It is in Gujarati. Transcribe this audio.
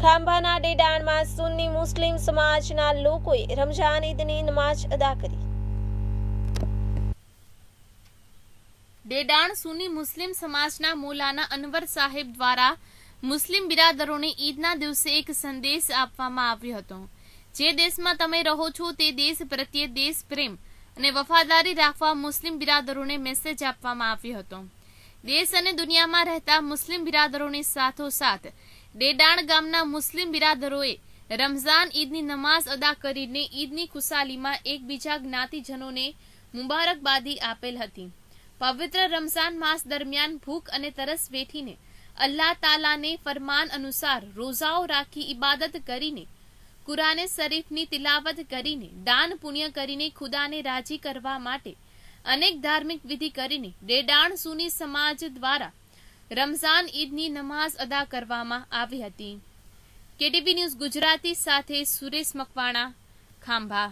ખાંભાના ડેડાણમાં સુન્ની મુસ્લિમ સમાજના લોકોએ રમઝાન ઈદની નમાજ અદા કરી ડેડાણ સુની મુસ્લિમ સમાજના મોલાના અનવર સાહેબ દ્વારા મુસ્લિમ બિરાદરોને ઈદના દિવસે એક સંદેશ આપવામાં આવ્યો હતો જે દેશમાં તમે રહો છો તે દેશ પ્રત્યે દેશ પ્રેમ અને વફાદારી રાખવા મુસ્લિમ બિરાદરોને મેસેજ આપવામાં આવ્યો હતો દેશ અને દુનિયામાં રહેતા મુસ્લિમ બિરાદરોની સાથોસાથ ડેડાણ ગામના મુસ્લિમ બિરાદરોએ રમઝાન ઈદની નમાઝ અદા કરીને ઈદની ખુશાલીમાં એકબીજા જ્ઞાતિજનોને મુબારકબાદી આપેલ હતી પવિત્ર રમઝાન માસ દરમિયાન ભૂખ અને તરસ વેઠીને અલ્લાહ તાલાને ફરમાન અનુસાર રોઝાઓ રાખી ઇબાદત કરીને કુરાને શરીફની તિલાવત કરીને દાન પુણ્ય કરીને ખુદાને રાજી કરવા માટે અનેક ધાર્મિક વિધિ કરીને ડેડાણ સુની સમાજ દ્વારા રમઝાન ઈદની નમાઝ અદા કરવામાં આવી હતી કેટીવી ન્યૂઝ ગુજરાતી સાથે સુરેશ મકવાણા ખાંભા